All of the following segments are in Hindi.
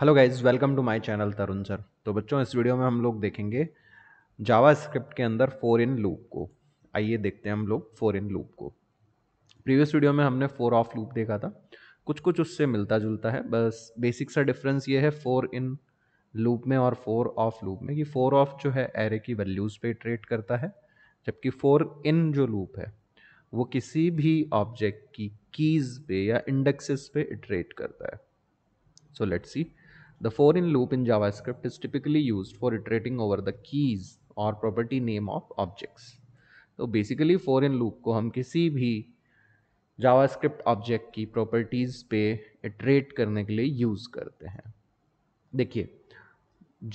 Hello guys welcome to my channel Tarun sir तो बच्चों इस वीडियो में हम लोग देखेंगे जावा स्क्रिप्ट के अंदर फोर इन लूप को आइए देखते हैं हम लोग फोर इन लूप को प्रीवियस वीडियो में हमने फोर ऑफ लूप देखा था कुछ कुछ उससे मिलता जुलता है बस बेसिक सा डिफरेंस ये है फोर इन लूप में और फोर ऑफ लूप में कि फोर ऑफ जो है एरे की वैल्यूज़ पर ट्रेट करता है जबकि फोर इन जो लूप है वो किसी भी ऑब्जेक्ट की कीज़ पे या इंडेक्सेस पे इटरेट करता है so let's see The for in loop in JavaScript is typically used for iterating over the keys और प्रॉपर्टी नेम ऑफ ऑब्जेक्ट्स तो बेसिकली फॉर इन लूप को हम किसी भी जावास्क्रिप्ट ऑब्जेक्ट की प्रॉपर्टीज़ पे इटरेट करने के लिए यूज़ करते हैं देखिए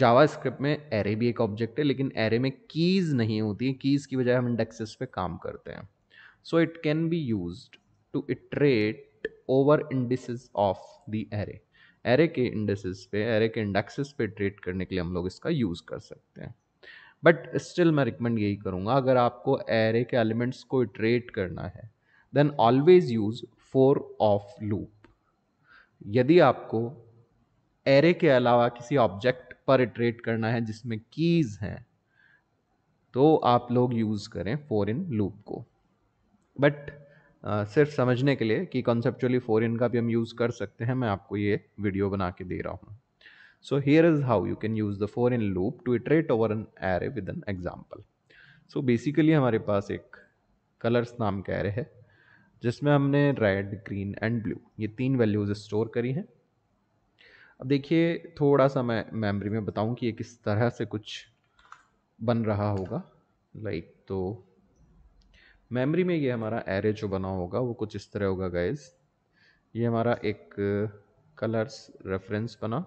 जावा स्क्रिप्ट में एरे भी एक ऑब्जेक्ट है लेकिन एरे में कीज़ नहीं होती कीज़ की बजाय हम इंडेक्सेस पे काम करते हैं so it can be use to iterate over indices of the array array के इंडेसेस पे एरे के इंडेक्सेस पे ट्रेड करने के लिए हम लोग इसका यूज़ कर सकते हैं बट स्टिल मैं रिकमेंड यही करूँगा अगर आपको एरे के एलिमेंट्स को ट्रेड करना है then always use for of loop यदि आपको एरे के अलावा किसी ऑब्जेक्ट पर इटरेट करना है जिसमें कीज़ हैं तो आप लोग यूज़ करें फोर इन लूप को बट सिर्फ समझने के लिए कि कॉन्सेप्चुअली फोर इन का भी हम यूज़ कर सकते हैं मैं आपको ये वीडियो बना के दे रहा हूँ so here is how you can use the for in loop to iterate over an array with an example so basically हमारे पास एक कलर्स नाम कह रहे है जिसमें हमने रेड ग्रीन एंड ब्लू ये तीन वैल्यूज स्टोर करी हैं अब देखिए थोड़ा सा मैं मेमोरी में बताऊं कि ये किस तरह से कुछ बन रहा होगा लाइक like, तो मेमोरी में ये हमारा एरे जो बना होगा वो कुछ इस तरह होगा गाइस ये हमारा एक कलर्स रेफरेंस बना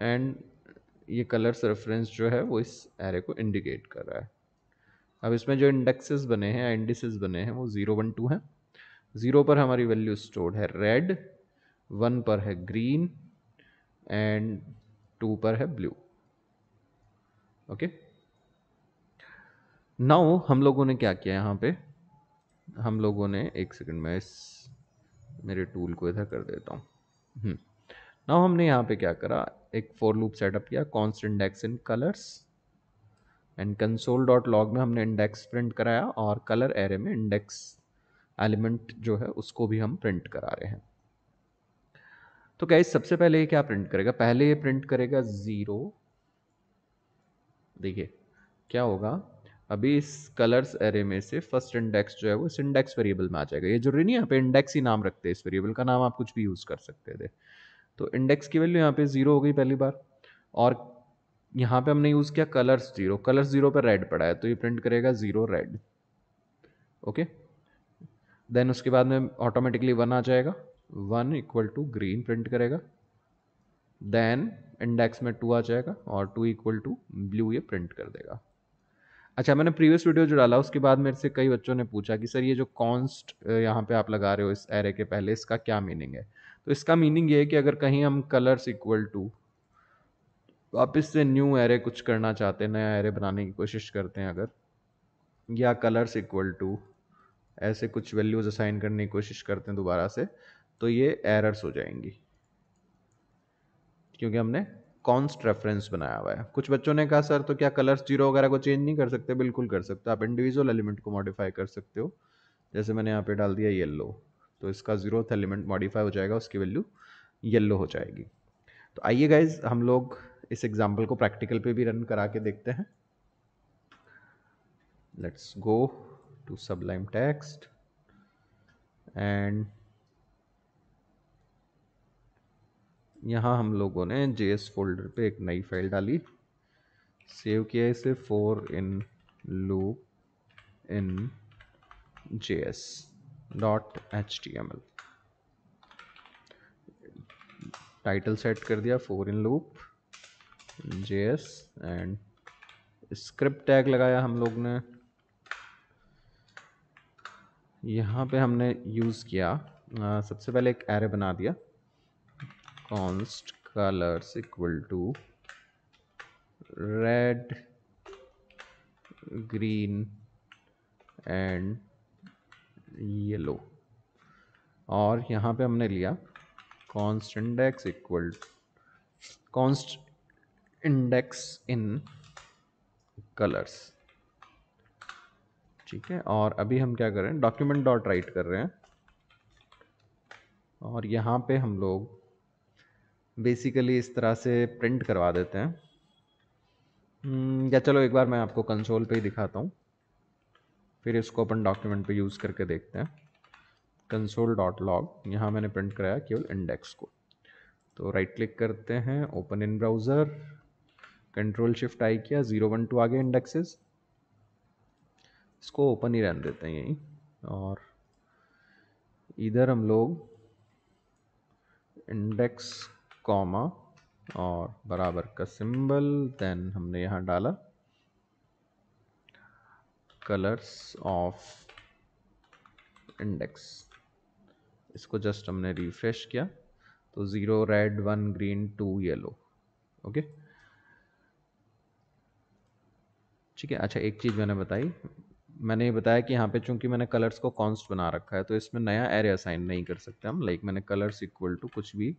एंड ये कलर्स रेफरेंस जो है वो इस एरे को इंडिकेट कर रहा है अब इसमें जो इंडेक्सेस बने हैं इंडिसेस बने हैं वो ज़ीरो वन टू हैं ज़ीरो पर हमारी वैल्यू स्टोर्ड है रेड वन पर है ग्रीन एंड टू पर है ब्लू ओके okay? नाउ हम लोगों ने क्या किया यहाँ पे हम लोगों ने एक सेकंड में इस मेरे टूल को इधर कर देता हूँ नाउ हम्म। हमने यहाँ पे क्या करा एक फोर लूप सेटअप किया constant index in colours and console dot log में हमने इंडेक्स प्रिंट कराया और कलर एरे में इंडेक्स एलिमेंट जो है उसको भी हम प्रिंट करा रहे हैं तो क्या सबसे पहले ये क्या प्रिंट करेगा पहले ये प्रिंट करेगा ज़ीरो देखिए क्या होगा अभी इस कलर्स एरे में से फर्स्ट इंडेक्स जो है वो इस इंडेक्स वेरिएबल में आ जाएगा ये जरूरी नहीं यहाँ पे इंडेक्स ही नाम रखते हैं इस वेरिएबल का नाम आप कुछ भी यूज़ कर सकते थे तो इंडेक्स की वैल्यू यहाँ पे ज़ीरो हो गई पहली बार और यहाँ पे हमने यूज़ किया कलर्स जीरो कलर्स जीरो पर रेड पड़ा है तो ये प्रिंट करेगा ज़ीरो रेड ओके देन उसके बाद में ऑटोमेटिकली वन आ जाएगा one equal to green print करेगा देन इंडेक्स में टू आ जाएगा और टू इक्वल टू ब्लू ये प्रिंट कर देगा अच्छा मैंने प्रीवियस वीडियो जो डाला उसके बाद मेरे से कई बच्चों ने पूछा कि सर ये जो कॉन्स्ट यहाँ पे आप लगा रहे हो इस एरे के पहले इसका क्या मीनिंग है तो इसका मीनिंग ये है कि अगर कहीं हम कलर्स इक्वल टू वापस से न्यू एरे कुछ करना चाहते हैं नया एरे बनाने की कोशिश करते हैं अगर या कलर्स इक्वल टू ऐसे कुछ वैल्यूज असाइन करने की कोशिश करते हैं दोबारा से तो ये एरर्स हो जाएंगी क्योंकि हमने कॉन्स्ट रेफरेंस बनाया हुआ है कुछ बच्चों ने कहा सर तो क्या कलर्स जीरो वगैरह को चेंज नहीं कर सकते बिल्कुल कर सकते आप इंडिविजुअल एलिमेंट को मॉडिफाई कर सकते हो जैसे मैंने यहाँ पे डाल दिया येल्लो तो इसका जीरोथ एलिमेंट मॉडिफाई हो जाएगा उसकी वैल्यू येल्लो हो जाएगी तो आइए गाइज हम लोग इस एग्जाम्पल को प्रैक्टिकल पे भी रन करा के देखते हैं let's go to sublime text and यहाँ हम लोगों ने जे फोल्डर पे एक नई फाइल डाली सेव किया इसे for in loop in J S dot H T M L title set कर दिया for in loop J S and script tag लगाया हम लोग ने यहाँ पे हमने यूज़ किया आ, सबसे पहले एक एरे बना दिया const colors equal to red green and yellow और यहाँ पे हमने लिया const index equal const index in colours ठीक है और अभी हम क्या कर रहे हैं डॉक्यूमेंट डॉट राइट कर रहे हैं और यहाँ पे हम लोग बेसिकली इस तरह से प्रिंट करवा देते हैं हम्म, या चलो एक बार मैं आपको कंसोल पे ही दिखाता हूँ फिर इसको अपन डॉक्यूमेंट पे यूज़ करके देखते हैं कंसोल डॉट लॉग यहाँ मैंने प्रिंट कराया केवल इंडेक्स को तो राइट क्लिक करते हैं open in browser control shift I किया ज़ीरो वन टू आगे इंडेक्सेस इसको ओपन ही रहने देते हैं यहीं और इधर हम लोग इंडेक्स कॉमा और बराबर का सिंबल देन हमने यहाँ डाला कलर्स ऑफ इंडेक्स इसको जस्ट हमने रिफ्रेश किया तो zero red one green two yellow okay ठीक है अच्छा एक चीज़ मैंने बताई मैंने ये बताया कि यहाँ पे चूंकि मैंने कलर्स को कॉन्स्ट बना रखा है तो इसमें नया एरे असाइन नहीं कर सकते हम लाइक मैंने कलर्स इक्वल टू कुछ भी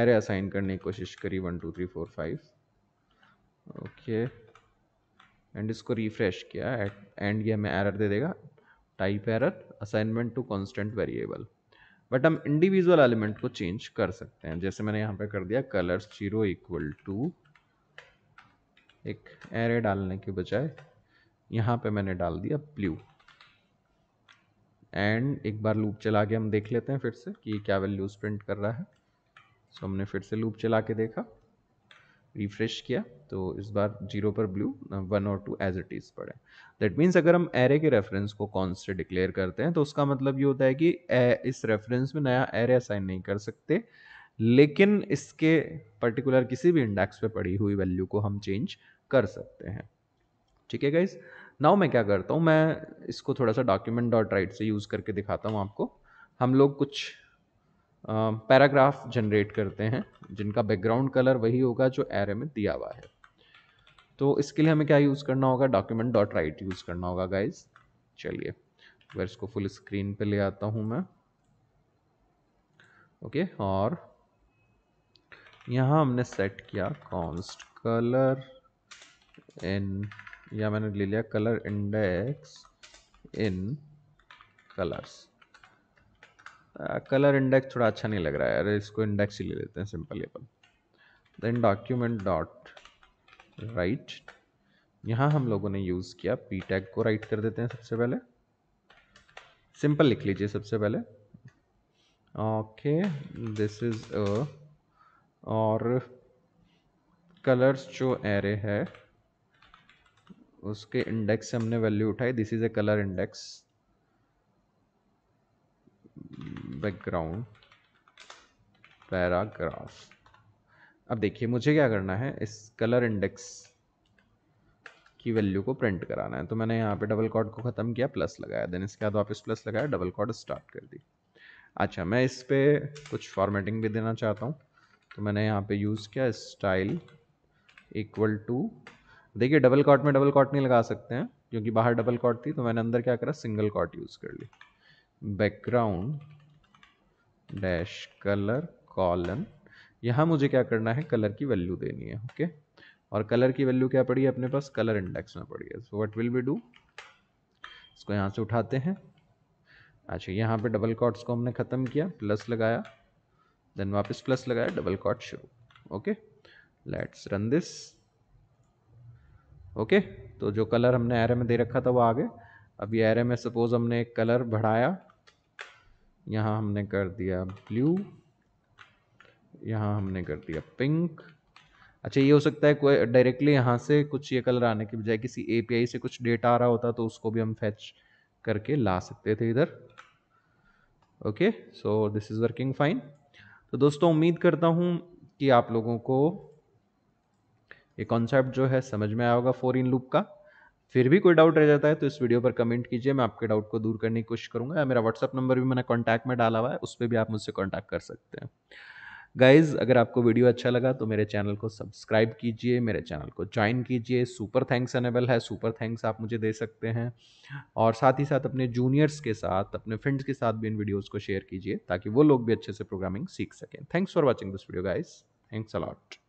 एरे असाइन करने की कोशिश करी one two three four five okay and इसको रिफ्रेश किया एट एंड ये हमें एरर दे देगा type error assignment to constant variable but हम इंडिविजुअल एलिमेंट को चेंज कर सकते हैं जैसे मैंने यहाँ पे कर दिया कलर्स जीरो इक्वल टू एक एरे डालने के बजाय यहाँ पे मैंने डाल दिया ब्लू एंड एक बार लूप चला के हम देख लेते हैं फिर से कि क्या वैल्यूज प्रिंट कर रहा है सो so, हमने फिर से लूप चला के देखा रिफ्रेश किया तो इस बार जीरो पर ब्लू वन और टू एज इट इज़ पड़े दैट मीन्स अगर हम एरे के रेफरेंस को कौन से डिक्लेयर करते हैं तो उसका मतलब ये होता है कि इस रेफरेंस में नया एरे असाइन नहीं कर सकते लेकिन इसके पर्टिकुलर किसी भी इंडेक्स पे पड़ी हुई वैल्यू को हम चेंज कर सकते हैं ठीक है गाइज नाउ मैं क्या करता हूँ मैं इसको थोड़ा सा डॉक्यूमेंट डॉट राइट से यूज़ करके दिखाता हूँ आपको हम लोग कुछ पैराग्राफ जनरेट करते हैं जिनका बैकग्राउंड कलर वही होगा जो एरे में दिया हुआ है तो इसके लिए हमें क्या यूज़ करना होगा डॉक्यूमेंट डॉट राइट यूज़ करना होगा गाइज चलिए अगर इसको फुल स्क्रीन पे ले आता हूँ मैं ओके और यहाँ हमने सेट किया कॉन्स्ट कलर इन या मैंने ले लिया colour index in colours colour index थोड़ा अच्छा नहीं लग रहा है अरे इसको इंडेक्स ही ले लेते हैं सिंपल ये अपन देन डॉक्यूमेंट डॉट राइट यहाँ हम लोगों ने यूज़ किया पी टैग को राइट कर देते हैं सबसे पहले सिंपल लिख लीजिए सबसे पहले ओके दिस इज़ अ और कलर्स जो एरे है उसके इंडेक्स से हमने वैल्यू उठाई this is a colour index background paragraph अब देखिए मुझे क्या करना है इस कलर इंडेक्स की वैल्यू को प्रिंट कराना है तो मैंने यहाँ पे डबल कॉड को ख़त्म किया प्लस लगाया देन इसके बाद वापस प्लस लगाया डबल कॉड स्टार्ट कर दी अच्छा मैं इस पर कुछ फॉर्मेटिंग भी देना चाहता हूँ तो मैंने यहाँ पे यूज़ किया स्टाइल इक्वल टू देखिए डबल कॉट में डबल कॉट नहीं लगा सकते हैं क्योंकि बाहर डबल कॉट थी तो मैंने अंदर क्या करा सिंगल कॉट यूज़ कर ली बैकग्राउंड डैश कलर कॉलन यहाँ मुझे क्या करना है कलर की वैल्यू देनी है ओके और कलर की वैल्यू क्या पड़ी है अपने पास कलर इंडेक्स में पड़ी है so what will be do इसको यहाँ से उठाते हैं अच्छा यहाँ पे डबल कॉट्स को हमने ख़त्म किया प्लस लगाया देन वापस प्लस लगाया डबल कॉट शुरू okay let's run this okay तो जो कलर हमने एरे में दे रखा था वो आगे अब ये एरे में सपोज हमने एक कलर बढ़ाया यहाँ हमने कर दिया ब्लू यहाँ हमने कर दिया पिंक अच्छा ये हो सकता है कोई डायरेक्टली यहाँ से कुछ ये कलर आने के बजाय किसी एपीआई से कुछ डेटा आ रहा होता तो उसको भी हम फैच करके ला सकते थे इधर okay so this is working fine तो दोस्तों उम्मीद करता हूँ कि आप लोगों को ये कॉन्सेप्ट जो है समझ में आया होगा फोर इन लूप का फिर भी कोई डाउट रह जाता है तो इस वीडियो पर कमेंट कीजिए मैं आपके डाउट को दूर करने की कोशिश करूंगा या मेरा व्हाट्सअप नंबर भी मैंने कॉन्टैक्ट में डाला हुआ है उस पर भी आप मुझसे कॉन्टैक्ट कर सकते हैं गाइज अगर आपको वीडियो अच्छा लगा तो मेरे चैनल को सब्सक्राइब कीजिए मेरे चैनल को ज्वाइन कीजिए सुपर थैंक्स अनेबल है सुपर थैंक्स आप मुझे दे सकते हैं और साथ ही साथ अपने जूनियर्स के साथ अपने फ्रेंड्स के साथ भी इन वीडियोज़ को शेयर कीजिए ताकि वो लोग भी अच्छे से प्रोग्रामिंग सीख सकें thanks for watching this video guys thanks allot